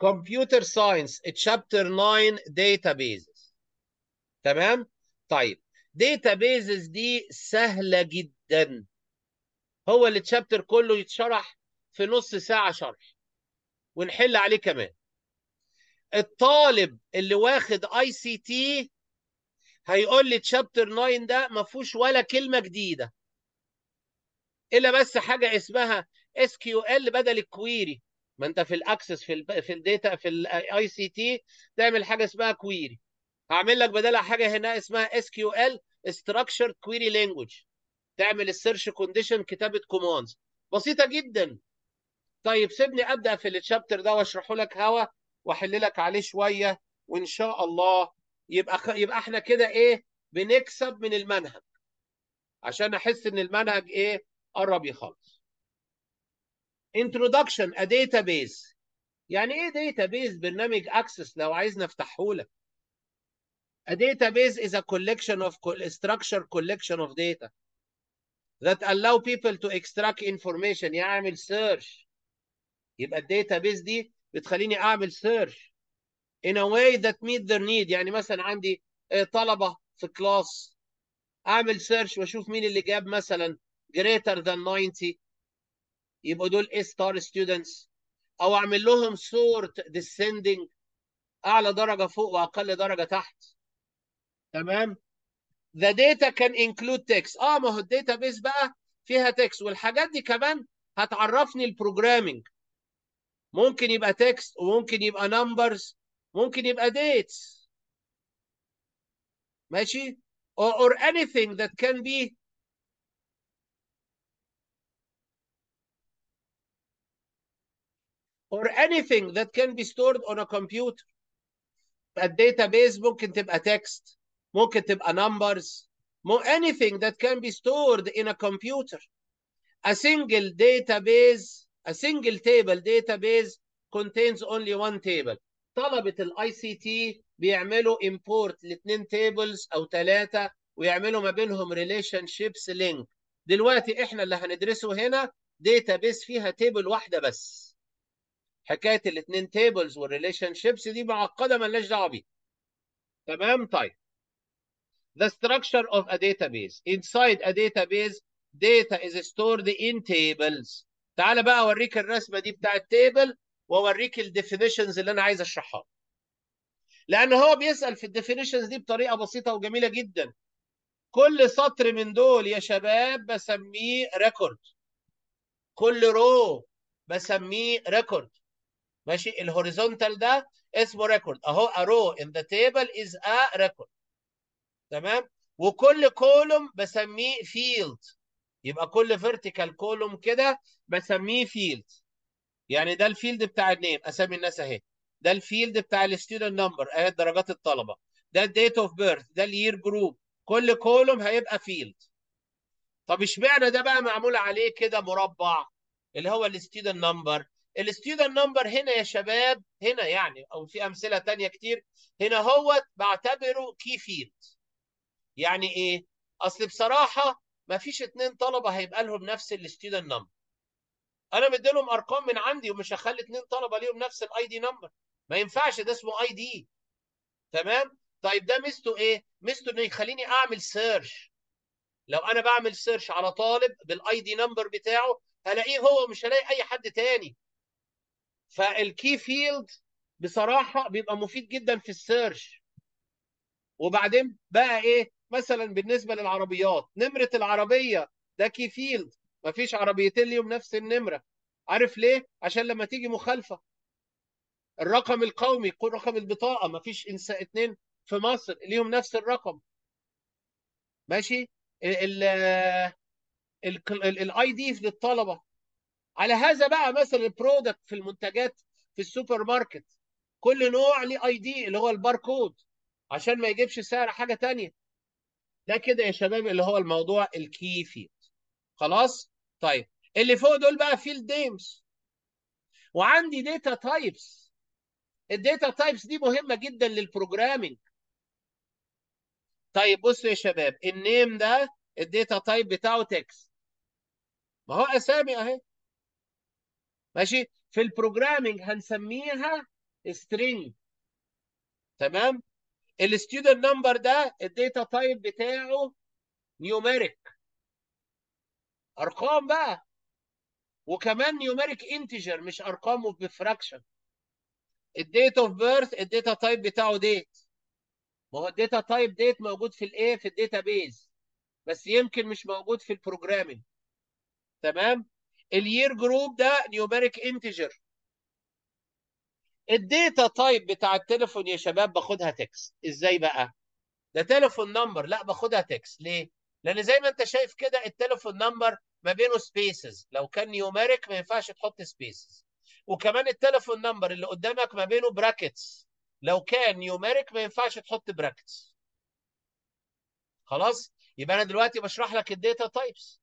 كمبيوتر ساينس تشابتر 9 databases تمام طيب databases دي سهله جدا هو اللي تشابتر كله يتشرح في نص ساعه شرح ونحل عليه كمان الطالب اللي واخد اي سي تي هيقول لي تشابتر 9 ده ما فيهوش ولا كلمه جديده الا بس حاجه اسمها اس كيو ال بدل الكويري ما انت في الاكسس في في الداتا في الاي سي تي تعمل حاجه اسمها كويري هعمل لك بدلها حاجه هنا اسمها اس كيو ال ستراكشر كويري لانجوج تعمل السيرش كونديشن كتابه كوماندز بسيطه جدا طيب سيبني ابدا في الشابتر ده واشرحه لك هوا واحل لك عليه شويه وان شاء الله يبقى يبقى احنا كده ايه بنكسب من المنهج عشان احس ان المنهج ايه قرب يخلص introduction a database يعني ايه database برنامج access لو عايز نفتحه لك a database is a collection of structure collection of data that allow people to extract information يعمل search يبقى database دي بتخليني اعمل search in a way that meet their need يعني مثلا عندي طلبه في class اعمل search واشوف مين اللي جاب مثلا greater than 90 يبقوا دول A star students او اعمل لهم sort descending اعلى درجه فوق واقل درجه تحت تمام the data can include text اه ما هو الداتا بيس بقى فيها text والحاجات دي كمان هتعرفني البروجرامينج ممكن يبقى text وممكن يبقى numbers ممكن يبقى dates ماشي or, or anything that can be or anything that can be stored on a computer. الداتابيز ممكن تبقى text ممكن تبقى numbers anything that can be stored in a computer. A single database a single table database contains only one table. طلبة ال ICT بيعملوا import لاثنين tables او ثلاثة ويعملوا ما بينهم relationships link. دلوقتي احنا اللي هندرسه هنا database فيها table واحدة بس. حكايه الاثنين تيبلز والريليشن شيبس دي معقده مالناش دعوه بيها تمام طيب The structure of a database. Inside a database, data is stored in tables. تعالى بقى اوريك الرسمه دي بتاعه table واوريك الديفينيشنز اللي انا عايز اشرحها. لان هو بيسال في الديفينيشنز دي بطريقه بسيطه وجميله جدا. كل سطر من دول يا شباب بسميه ريكورد. كل رو بسميه ريكورد. ماشي الهوريزونتال ده اسمه ريكورد اهو ارو ان ذا تيبل از ا ريكورد تمام وكل كولوم بسميه فيلد يبقى كل فيرتيكال كولوم كده بسميه فيلد يعني ده الفيلد بتاع النيم اسامي الناس اهي ده الفيلد بتاع الستودنت نمبر اهي درجات الطلبه ده الديت اوف بيرث ده الير جروب كل كولوم هيبقى فيلد طب اشمعنى ده بقى معمول عليه كده مربع اللي هو الستودنت نمبر الستودنت نمبر هنا يا شباب هنا يعني او في امثله ثانيه كتير هنا هو بعتبره كي فيلد يعني ايه اصل بصراحه ما فيش اتنين طلبه هيبقى لهم نفس الستودنت نمبر انا مديلهم ارقام من عندي ومش هخلي اتنين طلبه ليهم نفس الاي دي نمبر ما ينفعش ده اسمه اي دي تمام طيب ده ميزته ايه ميزته انه يخليني اعمل سيرش لو انا بعمل سيرش على طالب بالاي دي نمبر بتاعه هلاقيه هو مش هلاقي اي حد تاني فالكي فيلد بصراحه بيبقى مفيد جدا في السيرش وبعدين بقى ايه مثلا بالنسبه للعربيات نمره العربيه ده كي فيلد مفيش عربيتين ليهم نفس النمره عارف ليه عشان لما تيجي مخالفه الرقم القومي رقم البطاقه مفيش انسان اتنين في مصر ليهم نفس الرقم ماشي ال الاي دي للطلبه على هذا بقى مثلا البرودكت في المنتجات في السوبر ماركت كل نوع ليه اي دي اللي هو الباركود عشان ما يجيبش سعر حاجه تانية ده كده يا شباب اللي هو الموضوع الكيفي خلاص طيب اللي فوق دول بقى فيلد نيمز وعندي داتا تايبس الداتا تايبس دي مهمه جدا للبروجرامينج طيب بصوا يا شباب النيم ده الداتا تايب بتاعه تكست ما هو اسامي اهي ماشي في البروجرامنج هنسميها string تمام الستودنت نمبر ده الداتا تايب بتاعه نيوميريك ارقام بقى وكمان نيوميريك انتجر مش ارقام وبفراكشن الديت اوف بيرث الداتا تايب بتاعه ديت ما هو الداتا تايب ديت موجود في الايه في الداتا بيز بس يمكن مش موجود في البروجرامنج تمام اليير جروب ده نيوميريك انتجر الداتا تايب بتاع التليفون يا شباب باخدها تكست ازاي بقى ده تليفون نمبر لا باخدها تكست ليه لان زي ما انت شايف كده التليفون نمبر ما بينه سبيسز لو كان نيوميريك ما ينفعش تحط سبيسز وكمان التليفون نمبر اللي قدامك ما بينه براكتس لو كان نيوميريك ما ينفعش تحط براكتس خلاص يبقى انا دلوقتي بشرح لك الداتا تايبس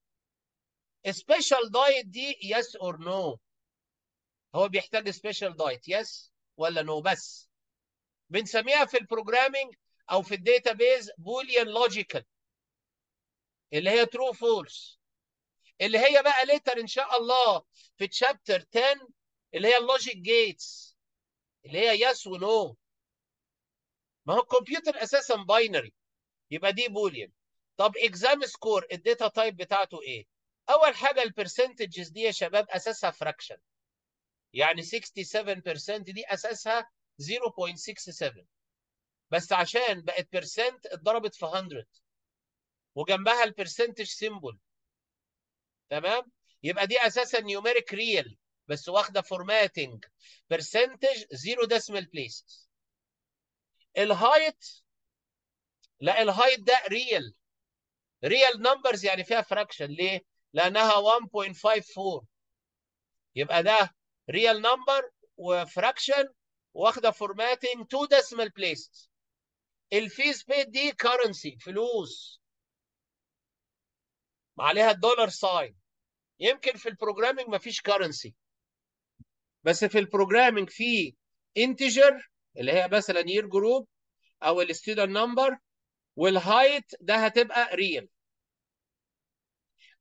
سبيشال دايت دي يس اور نو هو بيحتاج سبيشال دايت يس ولا نو no بس بنسميها في البروجرامينج او في الداتا بيز بوليان لوجيكال اللي هي ترو فولس اللي هي بقى ليتر ان شاء الله في تشابتر 10 اللي هي اللوجيك جيتس اللي هي يس ونو ما هو الكمبيوتر اساسا باينري يبقى دي بوليان طب اكزام سكور الداتا تايب بتاعته ايه اول حاجه البرسنتجز دي يا شباب اساسها فراكشن يعني 67% دي اساسها 0.67 بس عشان بقت بيرسنت اتضربت في 100 وجنبها البرسنتج سيمبل تمام يبقى دي اساسا نيوميريك ريال بس واخده فورماتنج برسنتج زيرو ديسمال بليسز الهايت لا الهايت ده ريال ريال نمبرز يعني فيها فراكشن ليه لانها 1.54 يبقى ده ريال نمبر وفراكشن واخده فورماتنج تو ديسمال بليسز الفيز بيت دي كرنسي فلوس عليها الدولار ساين يمكن في البروجرامينج مفيش كرنسي بس في البروجرامينج في انتجر اللي هي مثلا يير جروب او الستودنت نمبر والهايت ده هتبقى ريال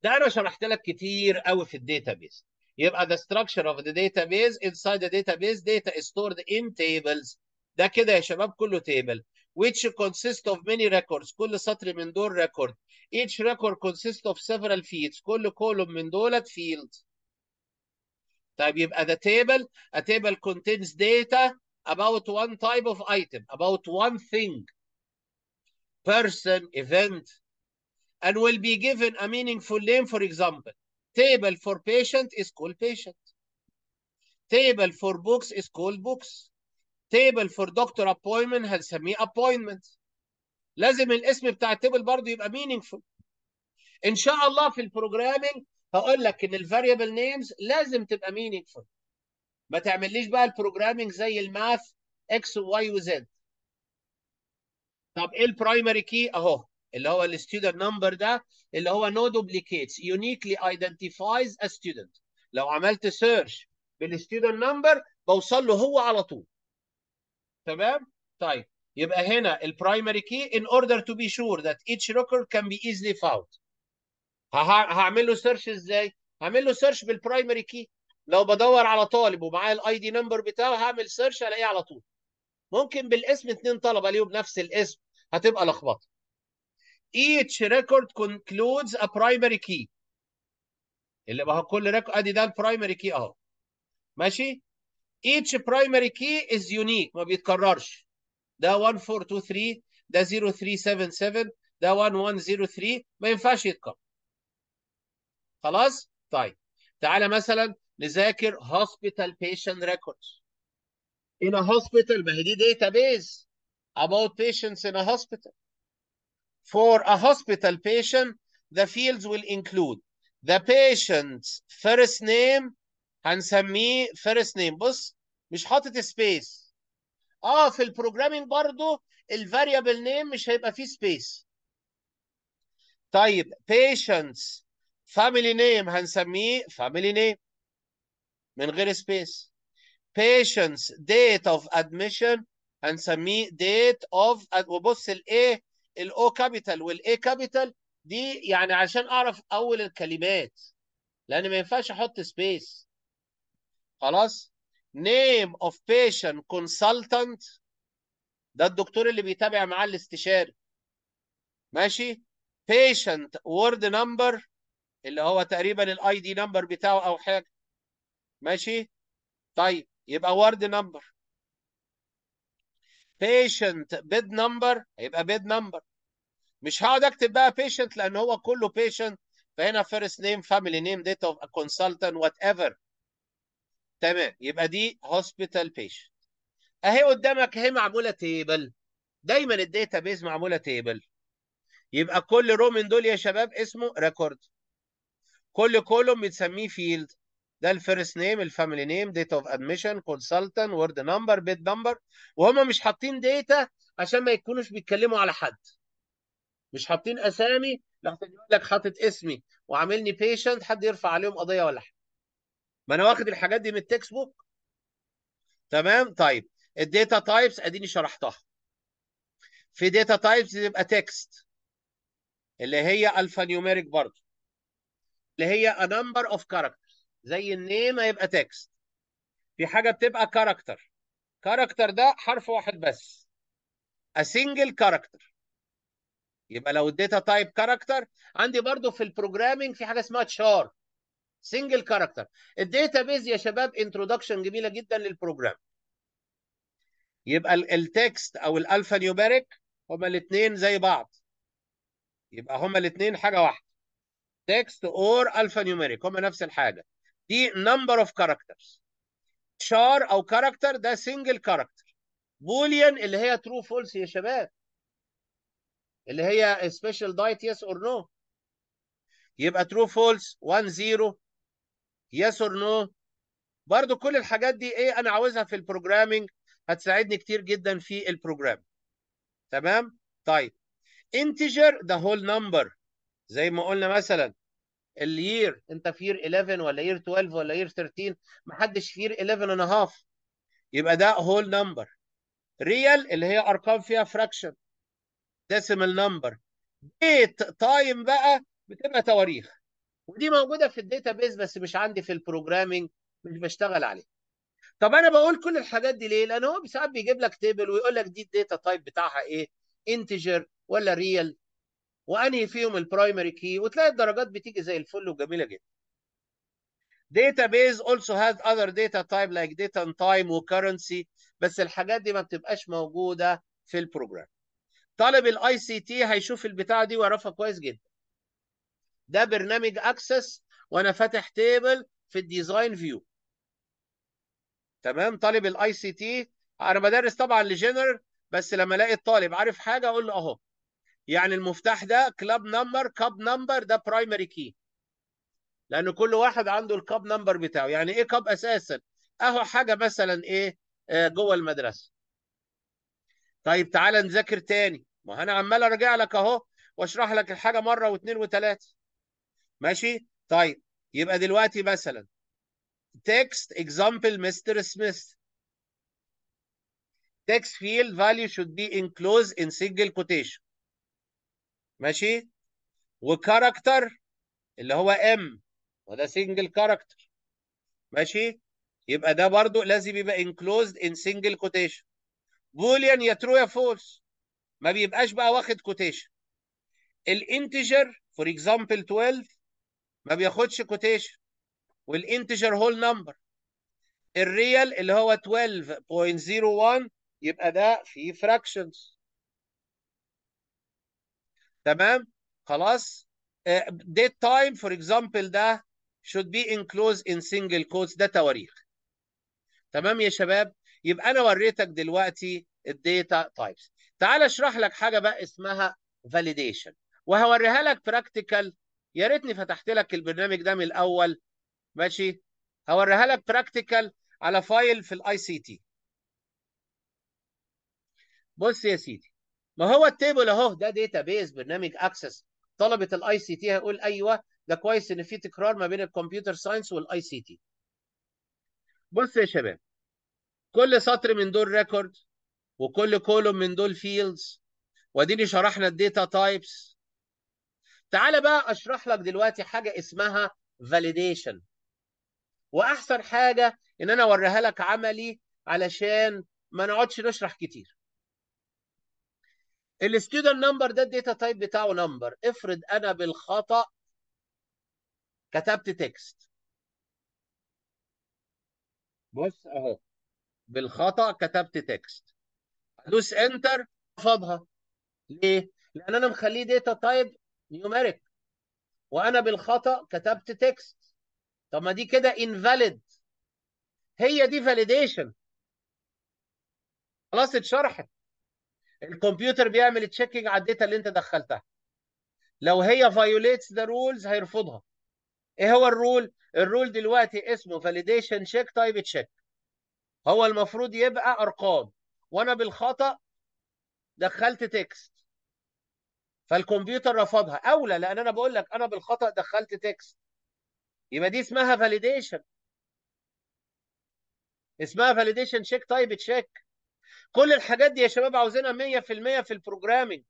ده انا شرحت لك كتير قوي في بيز يبقى the structure of the database inside the database data is stored in tables ده كده يا شباب كله تيبل which consist of many records كل سطر من دول ريكورد each record consists of several fields كل كولوم من دولت فيلد طيب يبقى the table a table contains data about one type of item about one thing person event and will be given a meaningful name. For example, table for patient is called patient. Table for books is called books. Table for doctor appointment هنسميه appointment. لازم الاسم بتاع التيبل برضه يبقى meaningful. ان شاء الله في البروجرامينج هقول لك ان الفاريبل نيمز لازم تبقى meaningful. ما تعمليش بقى البروجرامينج زي الماث اكس وواي وزد. طب ايه البرايمري كي؟ اهو اللي هو الستودنت نمبر ده اللي هو نو دوبليكيتس يونيكلي ايدنتيفايز ا ستودنت لو عملت سيرش بالستودنت نمبر بوصل له هو على طول تمام طيب يبقى هنا البرايمري كي in order to be sure that each record can be easily found هعمل له سيرش ازاي هعمل له سيرش بالبرايمري كي لو بدور على طالب ومعاه الاي دي نمبر بتاعه هعمل سيرش الاقيه على طول ممكن بالاسم اثنين طلبه ليهم نفس الاسم هتبقى لخبطه each record concludes a primary key اللي بقى كل ريكورد ادي ده البرايمري كي اهو ماشي each primary key is unique ما بيتكررش ده 1423 ده 0377 ده 1103 ما ينفعش يتكرر خلاص طيب تعالى مثلا نذاكر hospital patient records in a hospital ما هي دي database about patients in a hospital For a hospital patient, the fields will include the patient's first name هنسميه first name بص مش حاطط space. اه في البروجرامينج برضو variable نيم مش هيبقى فيه space. طيب patients family name هنسميه family name من غير space. patients date of admission هنسميه date of وبص الايه الاو كابيتال والاي كابيتال دي يعني عشان اعرف اول الكلمات لان ما ينفعش احط سبيس خلاص نيم اوف بيشنت كونسلتنت ده الدكتور اللي بيتابع معاه الاستشاري ماشي بيشنت وورد نمبر اللي هو تقريبا الاي دي نمبر بتاعه او حاجه ماشي طيب يبقى وورد نمبر بيشنت بيد نمبر هيبقى بيد نمبر مش هقعد اكتب بقى بيشنت لان هو كله بيشنت فهنا فيرست نيم فاميلي نيم ديت اوف كونسلتنت وات ايفر تمام يبقى دي هوسبيتال بيشنت اهي قدامك اهي معموله تيبل دايما الداتا بيز معموله تيبل يبقى كل رو من دول يا شباب اسمه ريكورد كل كولوم بتسميه فيلد ده الفيرست نيم الفاميلي نيم ديت اوف ادميشن كونسلتنت وورد نمبر بيت نمبر وهم مش حاطين داتا عشان ما يكونوش بيتكلموا على حد مش حاطين اسامي لحسن يقول لك حاطط اسمي وعاملني بيشنت حد يرفع عليهم قضيه ولا حاجه ما انا واخد الحاجات دي من التكست بوك تمام طيب الداتا تايبس اديني شرحتها في داتا تايبس تبقى تكست اللي هي الفا نيوميريك برضه اللي هي ا نمبر اوف كاركترز زي النيم هيبقى تكست في حاجه بتبقى كاركتر كاركتر ده حرف واحد بس ا سنجل كاركتر يبقى لو الداتا تايب كاركتر عندي برضو في البروجرامينج في حاجه اسمها تشار سنجل كاركتر الداتا بيز يا شباب انترودكشن جميله جدا للبروجرام يبقى التكست او الالفا نيوميريك هما الاثنين زي بعض يبقى هما الاثنين حاجه واحده تكست اور الفا نيوميريك هما نفس الحاجه دي نمبر اوف كاركترز شار او كاركتر ده سنجل كاركتر بوليان اللي هي ترو فولس يا شباب اللي هي سبيشال دايت يس اور نو يبقى ترو فولس 1 0 يس اور نو برضو كل الحاجات دي ايه انا عاوزها في البروجرامينج هتساعدني كتير جدا في البروجرام تمام طيب انتجر ده هول نمبر زي ما قلنا مثلا الير انت في يير 11 ولا يير 12 ولا يير 13 محدش في يير 11 a هاف يبقى ده whole نمبر ريال اللي هي ارقام فيها فراكشن ديسيمال نمبر ديت تايم بقى بتبقى تواريخ ودي موجوده في الداتا بيز بس مش عندي في البروجرامينج مش بشتغل عليها طب انا بقول كل الحاجات دي ليه لان هو ساعات بيجيب لك تيبل ويقول لك دي الداتا تايب بتاعها ايه انتجر ولا ريال وانهي فيهم البرايمري كي وتلاقي الدرجات بتيجي زي الفل وجميله جدا database also has other data type like data and time وكرنسي بس الحاجات دي ما بتبقاش موجوده في البروجرام طالب الاي سي تي هيشوف البتاعه دي ويعرفها كويس جدا ده برنامج اكسس وانا فاتح تيبل في الديزاين فيو تمام طالب الاي سي تي انا بدرس طبعا لجنرال بس لما الاقي الطالب عارف حاجه اقول له اهو يعني المفتاح ده كلاب نمبر كاب نمبر ده برايمري كي لان كل واحد عنده الكاب نمبر بتاعه يعني ايه كاب اساسا اهو حاجه مثلا ايه آه، جوه المدرسه طيب تعالى نذاكر تاني ما انا عمال ارجع لك اهو واشرح لك الحاجه مره واثنين وثلاثه ماشي طيب يبقى دلوقتي مثلا تكست اكزامبل مستر سميث تكست فيلد فاليو شود بي انكلوز ان سنجل كوتيشن ماشي وكاركتر اللي هو ام وده سنجل كاركتر ماشي يبقى ده برضو لازم يبقى انكلوزد ان سنجل كوتيشن بوليان يا ترو يا فولس ما بيبقاش بقى واخد كوتيشن الانتجر فور اكزامبل 12 ما بياخدش كوتيشن والانتجر هول نمبر الريال اللي هو 12.01 يبقى ده فيه فراكشنز تمام خلاص ديت تايم فور اكزامبل ده should be enclosed in single quotes ده تواريخ تمام يا شباب يبقى انا وريتك دلوقتي الداتا تايبس تعال اشرح لك حاجه بقى اسمها فاليديشن وهوريها لك براكتيكال يا ريتني فتحت لك البرنامج ده من الاول ماشي هوريها لك براكتيكال على فايل في الاي سي تي بص يا سيدي ما هو التيبل اهو ده داتا بيز برنامج اكسس طلبه الاي سي تي هيقول ايوه ده كويس ان في تكرار ما بين الكمبيوتر ساينس والاي سي تي بص يا شباب كل سطر من دول ريكورد وكل كولوم من دول فيلدز واديني شرحنا الداتا تايبس تعال بقى اشرح لك دلوقتي حاجه اسمها فاليديشن واحسن حاجه ان انا اوريها لك عملي علشان ما نقعدش نشرح كتير الستودنت نمبر ده الداتا تايب بتاعه نمبر افرض انا بالخطا كتبت تكست بص اهو بالخطا كتبت تكست ادوس انتر رفضها ليه؟ لان انا مخليه داتا تايب نيوميريك وانا بالخطا كتبت تكست طب ما دي كده انفاليد هي دي فاليديشن خلاص اتشرحت الكمبيوتر بيعمل تشيكينج على الداتا اللي انت دخلتها لو هي فايوليتس ذا رولز هيرفضها ايه هو الرول الرول دلوقتي اسمه فاليديشن تشيك تايب تشيك هو المفروض يبقى ارقام وانا بالخطا دخلت تكست فالكمبيوتر رفضها اولى لان انا بقول لك انا بالخطا دخلت تكست يبقى دي اسمها فاليديشن اسمها فاليديشن تشيك تايب تشيك كل الحاجات دي يا شباب عاوزينها 100% في البروجرامنج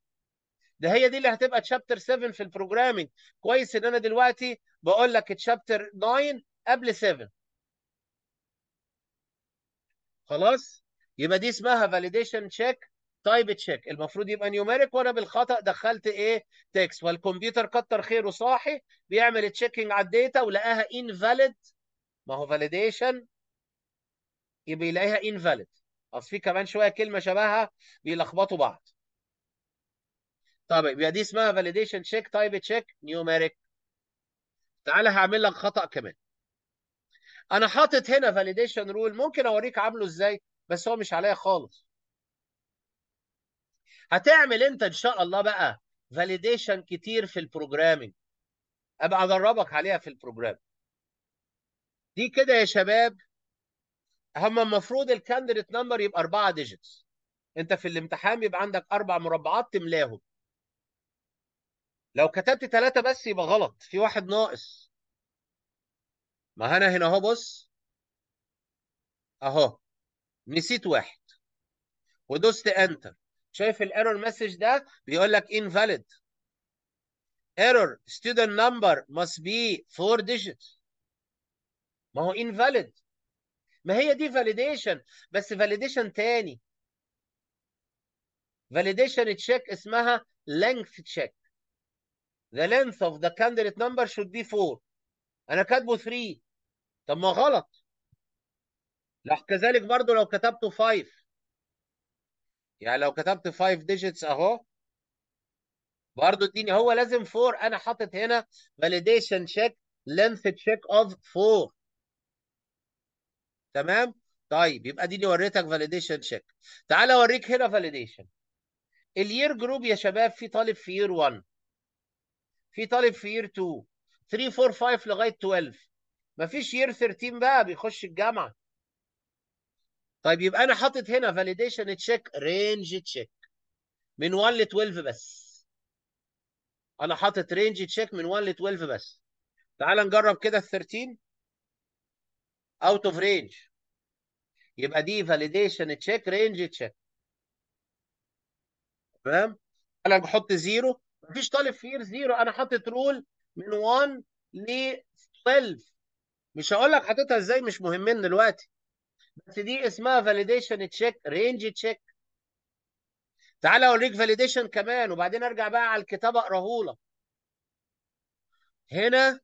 ده هي دي اللي هتبقى تشابتر 7 في البروجرامنج كويس ان انا دلوقتي بقول لك تشابتر 9 قبل 7 خلاص يبقى دي اسمها فاليديشن تشيك تايب تشيك المفروض يبقى نيوميريك وانا بالخطا دخلت ايه تكست والكمبيوتر كتر خيره صاحي بيعمل تشيكينج على الداتا ولقاها انفاليد ما هو فاليديشن يبقى يلاقيها انفاليد اصل في كمان شويه كلمه شبهها بيلخبطوا بعض طب يبقى دي اسمها فاليديشن تشيك تايب تشيك نيوميريك تعالى هعمل لك خطا كمان انا حاطط هنا فاليديشن رول ممكن اوريك عامله ازاي بس هو مش عليا خالص هتعمل انت ان شاء الله بقى فاليديشن كتير في البروجرامينج ابقى ادربك عليها في البروجرام دي كده يا شباب هم المفروض الكانديديت نمبر يبقى اربعه ديجيتس انت في الامتحان يبقى عندك اربع مربعات تملاهم لو كتبت ثلاثة بس يبقى غلط في واحد ناقص ما انا هنا اهو بص اهو نسيت واحد ودوست انتر شايف الايرور مسج ده بيقول لك invalid error student number must be four digits ما هو invalid ما هي دي validation بس validation تاني validation check اسمها length check the length of the candidate number should be 4 انا كاتبه 3 طب ما غلط لو كذلك برضو لو كتبته 5 يعني لو كتبت 5 ديجيتس اهو برضو اديني هو لازم 4 انا حاطط هنا فاليديشن تشيك لينث تشيك اوف 4 تمام طيب يبقى اديني وريتك فاليديشن تشيك تعال اوريك هنا فاليديشن الير جروب يا شباب في طالب في يير 1 في طالب في يير 2 3 4 5 لغايه 12 مفيش يير 13 بقى بيخش الجامعه طيب يبقى انا حاطط هنا فاليديشن تشيك رينج تشيك من 1 ل 12 بس انا حاطط رينج تشيك من 1 ل 12 بس تعال نجرب كده ال 13 اوت اوف رينج يبقى دي فاليديشن تشيك رينج تشيك تمام انا بحط زيرو مفيش طالب فيه زيرو انا حاطط رول من 1 ل 12 مش هقول لك حاططها ازاي مش مهمين دلوقتي بس دي اسمها فاليديشن تشيك رينج تشيك تعالى اوريك فاليديشن كمان وبعدين ارجع بقى على الكتاب اقراه لك هنا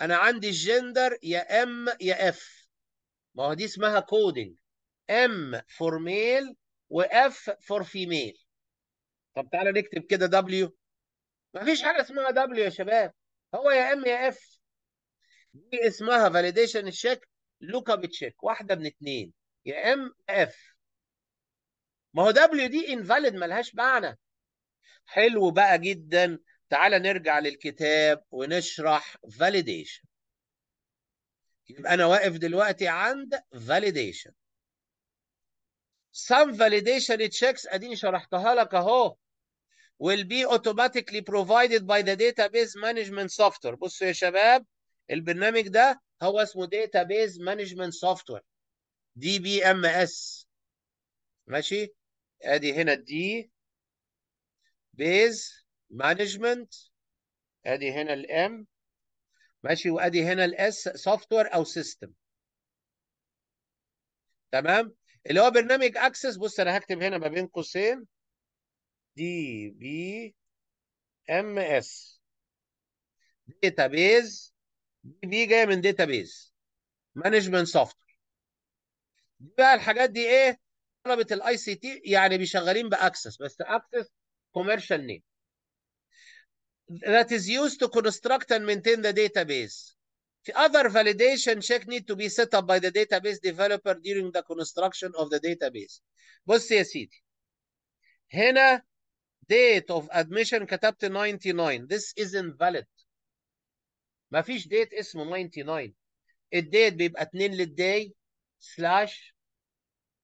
انا عندي الجندر يا ام يا اف ما هو دي اسمها كودنج ام فور ميل واف فور فيميل طب تعالى نكتب كده دبليو مفيش حاجه اسمها دبليو يا شباب هو يا ام يا اف دي اسمها فاليديشن الشكل لوكا بتشيك واحده من اتنين يا ام اف ما هو دبليو دي انفاليد ملهاش معنى حلو بقى جدا تعالى نرجع للكتاب ونشرح فاليديشن يبقى انا واقف دلوقتي عند فاليديشن some validation checks اديني شرحتها لك اهو will be automatically provided by the database management software بصوا يا شباب البرنامج ده هو اسمه داتا بيز مانجمنت سوفت وير دي بي ام اس ماشي ادي هنا الدي بيز مانجمنت ادي هنا الام ماشي وادي هنا الاس سوفت وير او سيستم تمام اللي هو برنامج اكسس بص انا هكتب هنا ما بين قوسين دي بي ام اس داتا بيز دي جايه من داتا بيز مانجمنت سوفت وير بقى الحاجات دي ايه طلبه الاي سي تي يعني بيشغالين باكسس بس اكسس كوميرشال نيم that is used to construct and maintain the database. The other validation check need to be set up by the database developer during the construction of the database. بص يا سيدي هنا date of admission كتبت 99 this isn't valid. ما فيش ديت اسمه 99 الديت بيبقى 2 للداي سلاش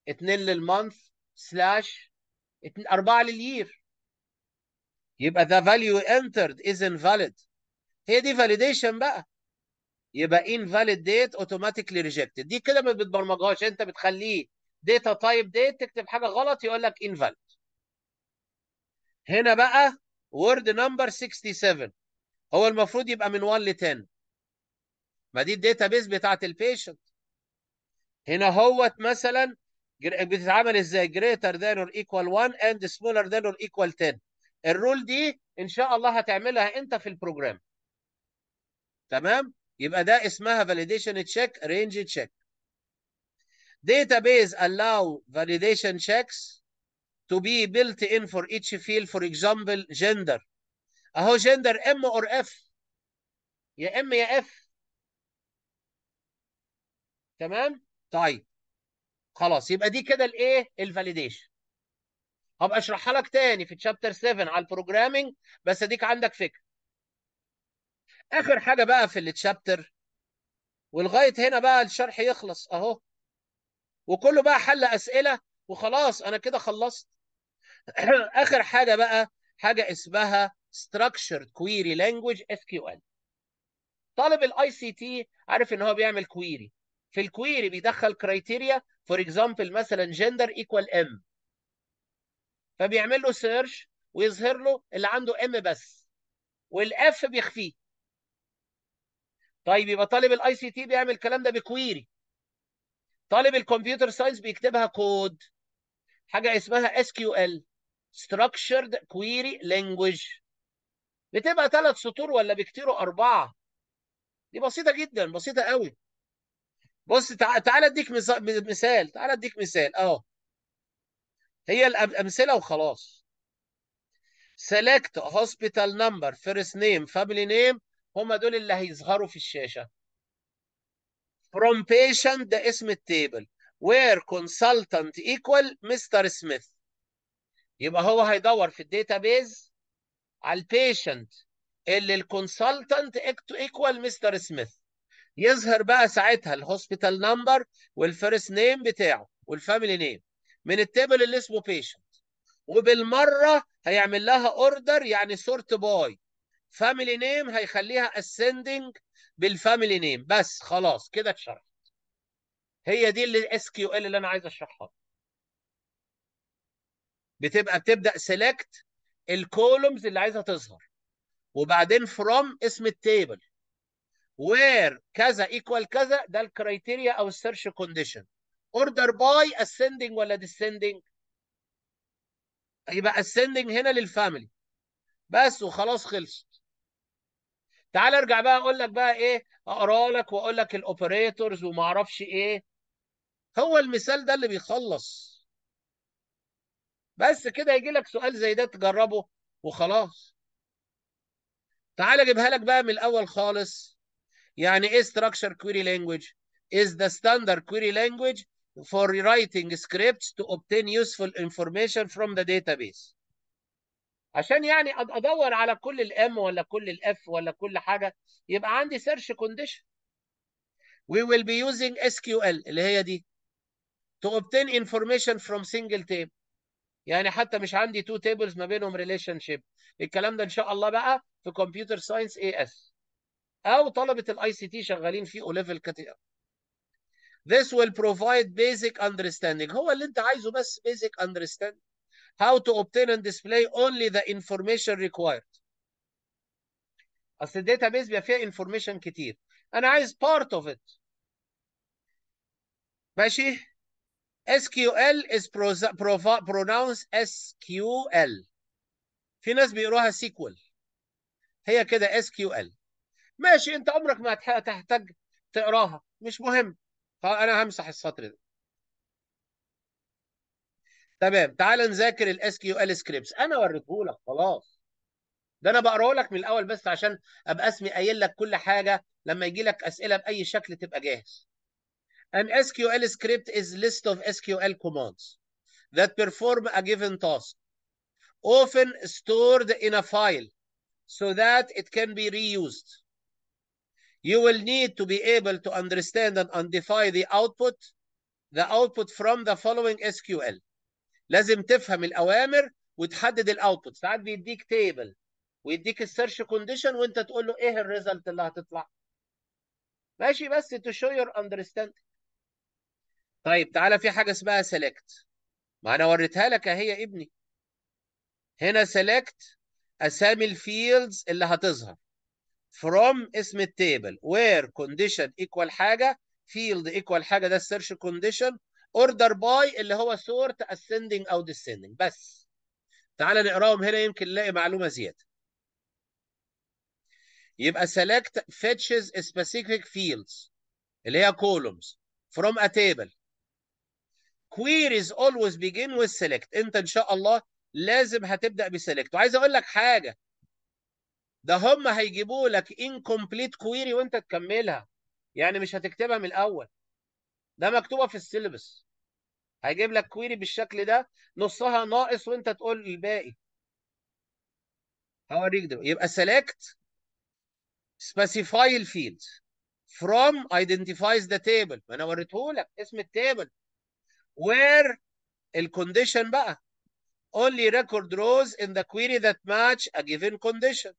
2 للمانث سلاش 4 للير يبقى ذا فاليو انترد از انفاليد هي دي فاليديشن بقى يبقى انفاليد ديت اوتوماتيكلي ريجكتد دي كده ما بتبرمجهاش انت بتخليه داتا تايب ديت تكتب حاجه غلط يقول لك انفاليد هنا بقى وورد نمبر 67 هو المفروض يبقى من 1 ل 10 ما دي الداتا بيز بتاعت البيشنت هنا هوت مثلا بتتعمل ازاي جريتر ذان اور ايكوال 1 اند سمولر ذان اور ايكوال 10 الرول دي ان شاء الله هتعملها انت في البروجرام تمام يبقى ده اسمها فاليديشن تشيك رينج تشيك database allow validation checks to be built in for each field for example gender اهو جندر ام اور اف يا ام يا اف تمام طيب خلاص يبقى دي كده الايه الفاليديشن هبقى اشرحها لك تاني في تشابتر 7 على البروجرامنج بس اديك عندك فكره اخر حاجه بقى في التشابتر ولغايه هنا بقى الشرح يخلص اهو وكله بقى حل اسئله وخلاص انا كده خلصت اخر حاجه بقى حاجه اسمها structured query language SQL طالب الاي سي تي عارف ان هو بيعمل كويري في الكويري بيدخل كرايتيريا فور اكزامبل مثلا جندر ايكوال ام فبيعمل له سيرش ويظهر له اللي عنده ام بس والاف بيخفيه طيب يبقى طالب الاي سي تي بيعمل الكلام ده بكويري طالب الكمبيوتر ساينس بيكتبها كود حاجه اسمها اس كيو ال structured query language بتبقى ثلاث سطور ولا بكتيره أربعة دي بسيطة جدا بسيطة قوي بص تعال اديك مثال تعال اديك مثال اه هي الامثله وخلاص سيلكت هوسبيتال نمبر فيرست نيم فاملي نيم هم دول اللي هيظهروا في الشاشه فروم بيشنت ده اسم التيبل وير كونسلتنت ايكوال مستر سميث يبقى هو هيدور في الداتا بيز على البيشنت اللي الكونسلتنت ايكوال مستر سميث يظهر بقى ساعتها الهوسبيتال نمبر والفيرست نيم بتاعه والفاميلي نيم من التيبل اللي اسمه بيشنت وبالمره هيعمل لها اوردر يعني سورت باي فاميلي نيم هيخليها اسندنج بالفاميلي نيم بس خلاص كده اتشرحت هي دي اللي كيو ال اللي انا عايز اشرحها بتبقى بتبدا سيلكت الكولومز اللي عايزها تظهر وبعدين فروم اسم التيبل وير كذا ايكوال كذا ده الكرايتيريا او السيرش كونديشن اوردر باي ascending ولا descending يبقى ascending هنا للفاميلي بس وخلاص خلصت تعال ارجع بقى اقول لك بقى ايه اقرا لك واقول لك الاوبريتورز وما اعرفش ايه هو المثال ده اللي بيخلص بس كده يجي لك سؤال زي ده تجربه وخلاص تعال اجيبها لك بقى من الاول خالص يعني ايه structure query language is the standard query language for writing scripts to obtain useful information from the database عشان يعني ادور على كل الام ولا كل الاف ولا كل حاجه يبقى عندي سيرش كونديشن we will be using SQL اللي هي دي to obtain information from single table يعني حتى مش عندي تو تيبلز ما بينهم ريليشن شيب الكلام ده ان شاء الله بقى في كمبيوتر ساينس اي اس او طلبه الاي سي تي شغالين فيه او ليفل كتير This will provide basic understanding هو اللي انت عايزه بس basic understanding how to obtain and display only the information required اصل الداتا بيز بيبقى فيها information كتير انا عايز part of it. ماشي SQL is pronounced SQL في ناس بيقروها SQL. هي كده SQL ماشي انت عمرك ما هتحتاج تقراها مش مهم انا همسح السطر ده تمام تعال نذاكر ال SQL scripts سكريبتس انا وريتهولك خلاص ده انا بقراه لك من الاول بس عشان ابقى اسمي قايل لك كل حاجه لما يجي لك اسئله باي شكل تبقى جاهز An SQL script is list of SQL commands that perform a given task, often stored in a file so that it can be reused. You will need to be able to understand and identify the output, the output from the following SQL. لازم تفهم الأوامر وتحدد الاوتبوت ساعات بيديك تيبل ويديك السيرش كونديشن وانت تقول له ايه الريزلت اللي هتطلع ماشي بس تو شو يور اندرستاندينج طيب تعالى في حاجه اسمها سيلكت ما انا وريتها لك اهي يا ابني هنا سيلكت اسامي الفيلدز اللي هتظهر from اسم التيبل where condition equal حاجه field equal حاجه ده السيرش كونديشن order by اللي هو sort ascending او descending بس تعالى نقراهم هنا يمكن نلاقي معلومه زياده يبقى select fetches specific fields اللي هي columns from a table queries always begin with select انت ان شاء الله لازم هتبدا بسلكت وعايز اقول لك حاجه ده هم هيجيبوا لك incomplete query وانت تكملها يعني مش هتكتبها من الاول ده مكتوبه في السيلبس هيجيب لك كويري بالشكل ده نصها ناقص وانت تقول الباقي هوريك ده يبقى select specify الفيلد from identifies the table ما انا وريتهولك اسم التابل وير الكونديشن بقى only record rows in the query that match a given condition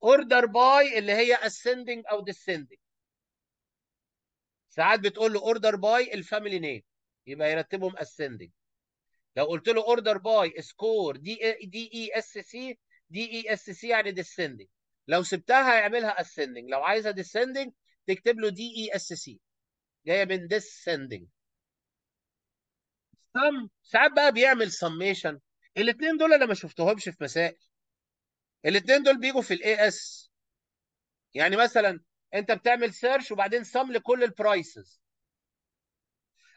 order by اللي هي ascending او descending ساعات بتقول له order by الفاميلي نيم يبقى يرتبهم ascending لو قلت له order by score دي دي اي اس سي دي اي اس سي يعني descending لو سبتها هيعملها ascending لو عايزها descending تكتب له دي اي اس سي جايه من descending سم ساعات بقى بيعمل سميشن الاثنين دول انا ما شفتهمش في مسائل الاثنين دول بيجوا في الاي اس يعني مثلا انت بتعمل سيرش وبعدين سم لكل البرايسز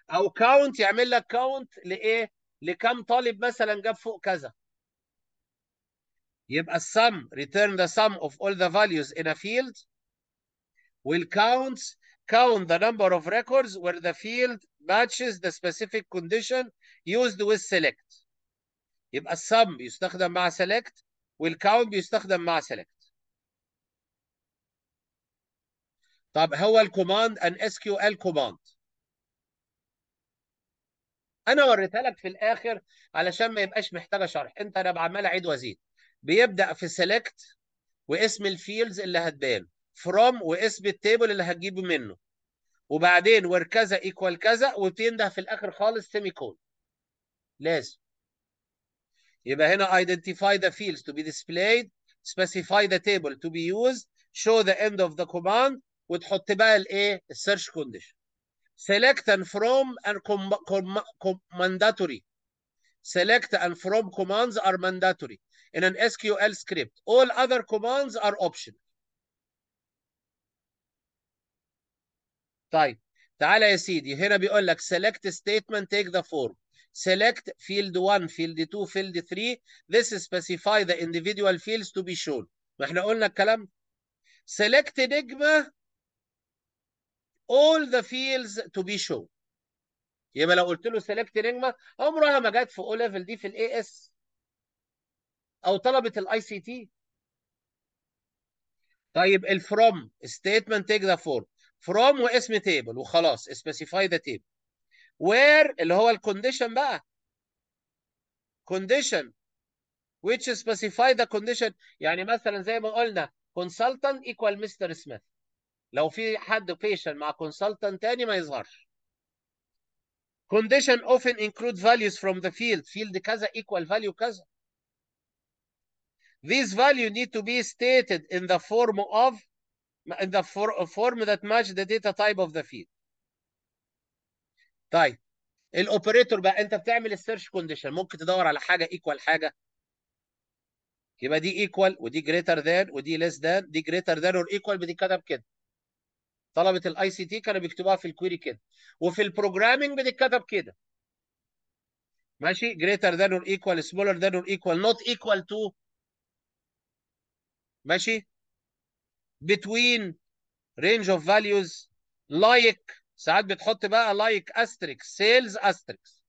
او كاونت يعمل لك كاونت لايه لكم طالب مثلا جاب فوق كذا يبقى السم ريتيرن ذا سم اوف اول ذا فاليوز ان ا فيلد والكاونت count the number of records where the field matches the specific condition used with select يبقى السم يستخدم مع select والكاونت بيستخدم مع select طب هو الكوماند ان اس كيو ال كوماند انا وريتها لك في الاخر علشان ما يبقاش محتاجه شرح انت انا عمال اعيد وازيد بيبدا في select واسم الفيلدز اللي هتبان فروم واسم التيبل اللي هتجيبه منه وبعدين وير كذا ايكوال كذا وبتنده في الاخر خالص سيمي كول لازم يبقى هنا identify the fields to be displayed specify the table to be used show the end of the command وتحط بقى الايه السيرش كونديشن select and from and mandatory select and from commands are mandatory in an SQL script all other commands are optional طيب تعالى يا سيدي هنا بيقول لك select statement take the form select field 1 field 2 field 3 this specify the individual fields to be shown ما احنا قلنا الكلام select نجمة all the fields to be shown يبقى لو قلت له select نجمة عمرها ما جت في او level دي في الاي اس او طلبة الاي سي تي طيب الفروم statement take the form فروم واسم تيبل وخلاص سبيسيفاي ذا تيبل وير اللي هو الكونديشن بقى كونديشن which specify the condition يعني مثلا زي ما قلنا consultant equal Mr. Smith لو في حد patient مع consultant تاني ما يظهرش condition often include values from the field field كذا equal value كذا these values need to be stated in the form of the form that match the data type of the field طيب الاوبريتور بقى انت بتعمل السيرش كونديشن ممكن تدور على حاجه ايكوال حاجه يبقى دي ايكوال ودي جريتر ذان ودي ليس ذان دي جريتر ذان اور ايكوال بتتكتب كده طلبه الاي سي تي كانوا بيكتبوها في الكويري كده وفي البروجرامنج بتتكتب كده ماشي جريتر ذان اور ايكوال سمولر ذان اور ايكوال نوت ايكوال تو ماشي between range of values like ساعات بتحط بقى like asterisk sales asterisk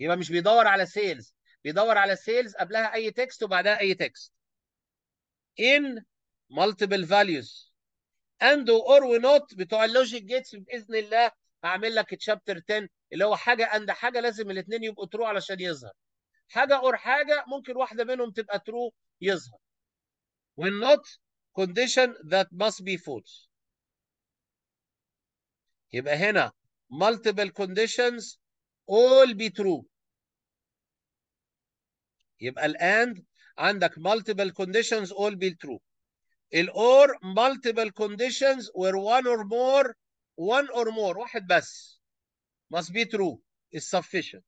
يبقى مش بيدور على sales بيدور على sales قبلها اي تكست وبعدها اي تكست in multiple values and or not بتوع اللوجيك جيتس باذن الله هعمل لك تشابتر 10 اللي هو حاجه اند حاجه لازم الاثنين يبقوا ترو علشان يظهر حاجه اور حاجه ممكن واحده منهم تبقى ترو يظهر will not condition that must be false يبقى هنا multiple conditions all be true يبقى الاند عندك multiple conditions all be true or multiple conditions where one or more one or more واحد بس must be true is sufficient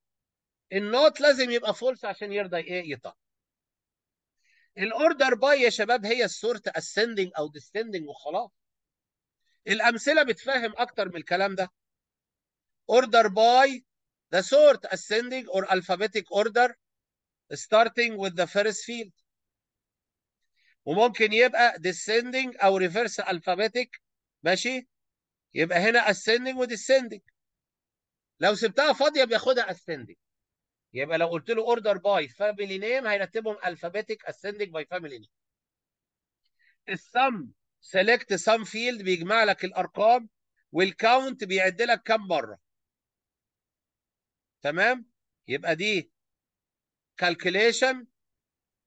النوت لازم يبقى false عشان يرضى ايه يطلع الاوردر باي يا شباب هي السورت اسندنج او ديسندنج وخلاص الامثله بتفهم اكتر من الكلام ده اوردر باي ذا سورت اسندنج اور الفابيتك اوردر ستارتنج وذ ذا فيرست فيلد وممكن يبقى ديسندنج او ريفرس الفابيتك ماشي يبقى هنا اسندنج وديسندنج لو سبتها فاضيه بياخدها اسندنج يبقى لو قلت له اوردر باي فاميلي نيم هيرتبهم الفابيتك اسندنج باي فاميلي نيم السم سيلكت سم فيلد بيجمع لك الارقام والكاونت بيعد لك كام مره تمام يبقى دي كالكوليشن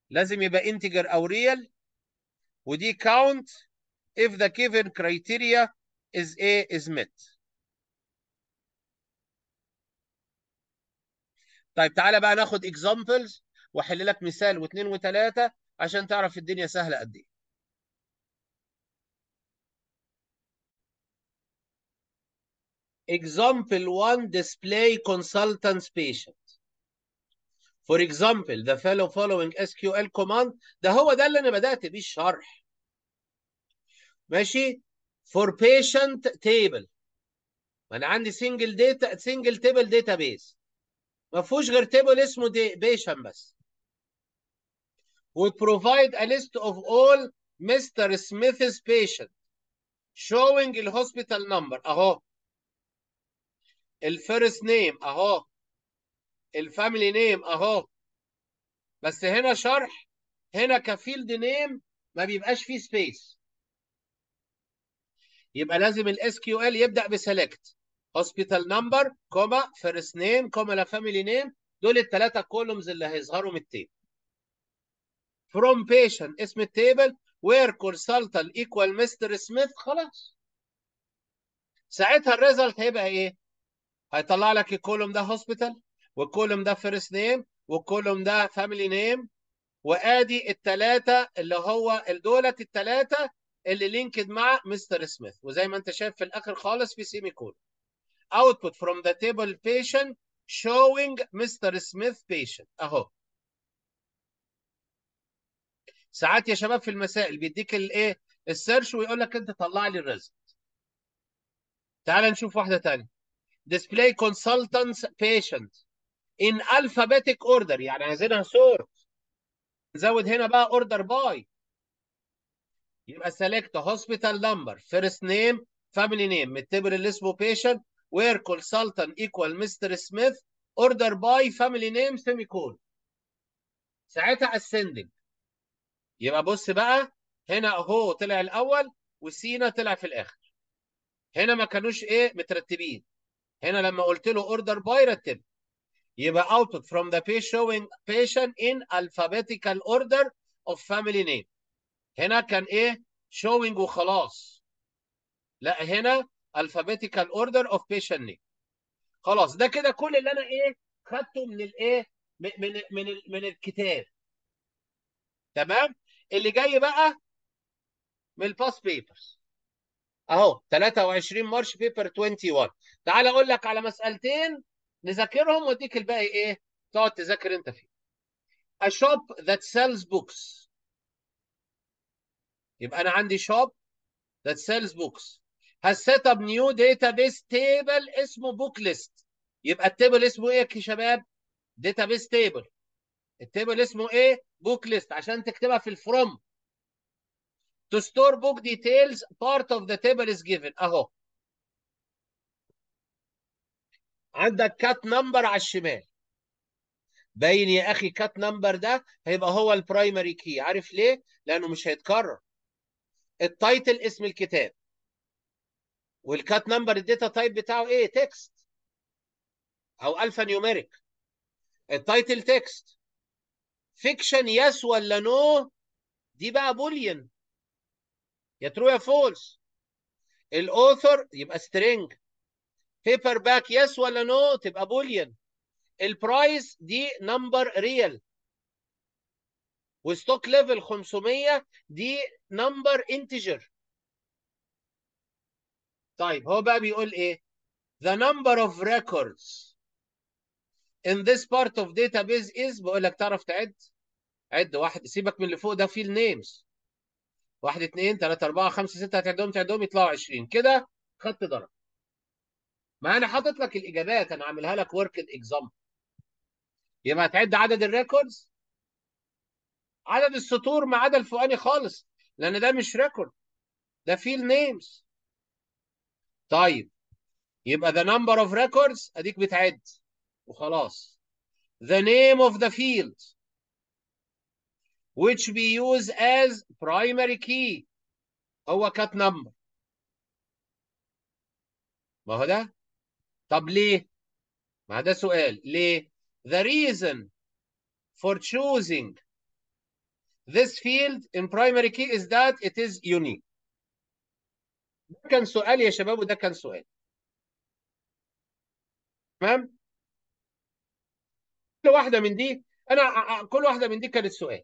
لازم يبقى انتجر او ريال ودي كاونت if the given criteria is A is met طيب تعالى بقى ناخد اكزامبلز واحل لك مثال واثنين وثلاثه عشان تعرف الدنيا سهله قد ايه Example 1 display consultant's patient. For example, the fellow following SQL command ده هو ده اللي انا بدأت بيه الشرح. ماشي؟ For patient table. ما انا عندي single data single table database. ما فيهوش غير تيبل اسمه دي بيشن بس would provide a list of all Mr. Smith's patients showing hospital نمبر اهو ال first نيم اهو ال family نيم اهو بس هنا شرح هنا كفيلد نيم ما بيبقاش فيه سبيس يبقى لازم ال كيو ال يبدا بسلكت هوسبيتال نمبر كوما فيرست نيم كوما لا فاميلي نيم دول الثلاثه كولومز اللي هيظهروا من التيبل فروم بيشنت اسم التيبل وير كونسلتال ايكوال مستر سميث خلاص ساعتها الريزلت هيبقى ايه هيطلع لك الكولوم ده هوسبيتال والكولوم ده فيرست نيم والكولوم ده فاميلي نيم وادي الثلاثه اللي هو دولت الثلاثه اللي لينكد مع مستر سميث وزي ما انت شايف في الاخر خالص في سيمي كولوم output from the table patient showing Mr. Smith patient اهو ساعات يا شباب في المسائل بيديك الايه السيرش ويقول لك انت طلع لي الريزلت تعال نشوف واحده ثانيه display consultants patient in alphabetic order يعني عايزينها سورت نزود هنا بقى order by يبقى select hospital number first name family name من التبر اللي اسمه patient where consultant equal Mr. Smith order by family name semicolon ساعتها ascending يبقى بص بقى هنا هو طلع الاول وسينا طلع في الاخر هنا ما كانوش ايه مترتبين هنا لما قلت له اوردر باي رتب يبقى output from the page showing patient in alphabetical order of family name هنا كان ايه showing وخلاص لا هنا alphabetical order of patient name خلاص ده كده كل اللي انا ايه خدته من الايه من من من, من الكتاب تمام اللي جاي بقى من الباس بيبرز اهو 23 مارش بيبر 21 تعال اقول لك على مسالتين نذاكرهم واديك الباقي ايه تقعد تذاكر انت فيه a shop that sells books يبقى انا عندي shop that sells books هسيت اب نيو داتا بيس تيبل اسمه بوك ليست يبقى التيبل اسمه ايه يا شباب؟ داتا بيس تيبل التيبل اسمه ايه؟ بوك ليست عشان تكتبها في الفروم to store book details part of the table is given اهو عندك كات نمبر على الشمال باين يا اخي كات نمبر ده هيبقى هو البرايمري كي عارف ليه؟ لانه مش هيتكرر التايتل اسم الكتاب والكات نمبر الداتا تايب بتاعه ايه تكست او الفا نيوميريك التايتل تكست فيكشن يس ولا نو دي بقى بوليان يا ترو يا فولس الاوثر يبقى سترينج بيبر باك يس ولا نو تبقى بوليان البرايس دي نمبر ريال وستوك ليفل 500 دي نمبر انتجر طيب هو بقى بيقول ايه the number of records in this part of database is بقول لك تعرف تعد عد واحد سيبك من اللي فوق ده فيه names واحد اتنين تلاتة أربعة خمسة ستة هتعدهم تعدهم يطلعوا 20 كده خدت درجة ما أنا حاطط لك الإجابات أنا عاملها لك وركد example يبقى هتعد عدد الريكوردز عدد السطور ما عدا الفوقاني خالص لأن ده مش ريكورد ده فيه names طيب يبقى the number of records اديك بتعد وخلاص the name of the field which we use as primary key هو كات number ما هو ده طب ليه ما ده سؤال ليه the reason for choosing this field in primary key is that it is unique ده كان سؤال يا شباب وده كان سؤال تمام كل واحده من دي انا كل واحده من دي كانت سؤال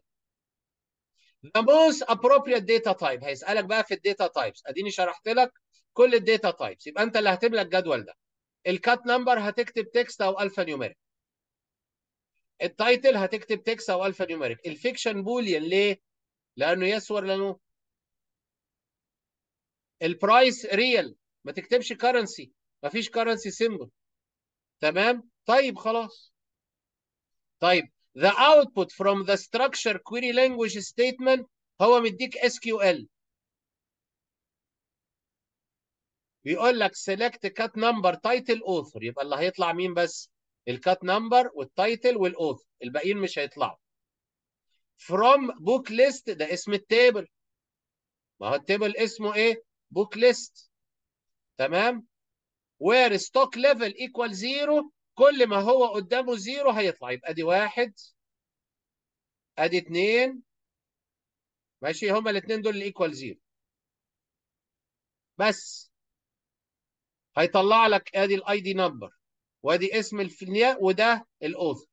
The most appropriate data type هيسألك بقى في الداتا تايبس اديني شرحت لك كل الداتا تايبس يبقى انت اللي هتملى الجدول ده الكات نمبر هتكتب تكست او الفا نيوميريك التايتل هتكتب تكست او الفا نيوميريك الفيكشن بوليان ليه؟ لانه يس ولا لانه البرايس ريال ما تكتبش كرنسي ما فيش كرنسي سيمبل تمام طيب خلاص طيب the output from the structure query language statement هو مديك SQL بيقول لك select cut number title author يبقى اللي هيطلع مين بس الكات نمبر والتايتل والاوثر الباقيين مش هيطلعوا from book list ده اسم التابل ما هو التابل اسمه ايه بوك ليست تمام وير ستوك ليفل ايكوال زيرو كل ما هو قدامه زيرو هيطلع يبقى ادي واحد ادي اتنين ماشي هما الاثنين دول الايكوال زيرو بس هيطلع لك ادي الاي دي نمبر وادي اسم الفنياء وده الاوثر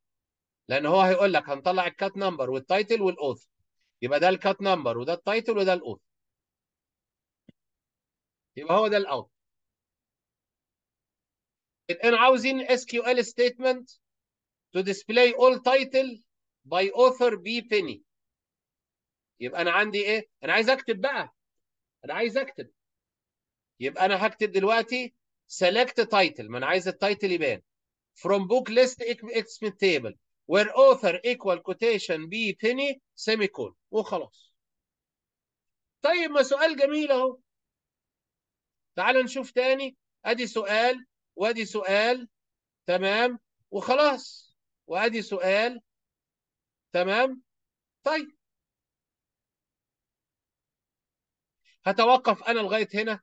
لان هو هيقول لك هنطلع الكات نمبر والتايتل والاوثر يبقى ده الكات نمبر وده التايتل وده الاوثر يبقى هو ده الاوت الان عاوزين اس كيو ال ستيتمنت تو ديسبلاي اول تايتل باي اوثر بي بيني يبقى انا عندي ايه انا عايز اكتب بقى انا عايز اكتب يبقى انا هكتب دلوقتي select title ما انا عايز التايتل يبان from book list exhibit table where author equal quotation b penny semicolon وخلاص طيب ما سؤال جميل اهو تعالوا نشوف تاني ادي سؤال وادي سؤال تمام وخلاص وادي سؤال تمام طيب هتوقف انا لغايه هنا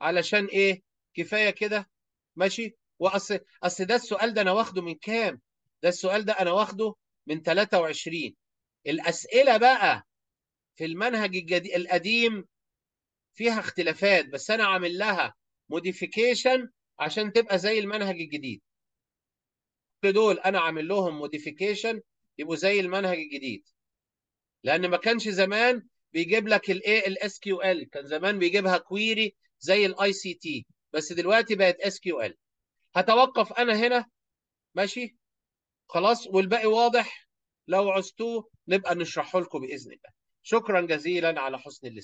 علشان ايه كفايه كده ماشي واصل اصل ده السؤال ده انا واخده من كام ده السؤال ده انا واخده من 23 الاسئله بقى في المنهج الجديد القديم فيها اختلافات بس انا عامل لها موديفيكيشن عشان تبقى زي المنهج الجديد كل دول انا عامل لهم موديفيكيشن يبقوا زي المنهج الجديد لان ما كانش زمان بيجيب لك الايه الاس كيو ال كان زمان بيجيبها كويري زي الاي سي تي بس دلوقتي بقت اس كيو ال هتوقف انا هنا ماشي خلاص والباقي واضح لو عزتوه نبقى نشرحه لكم باذن الله شكرا جزيلا على حسن الاستماع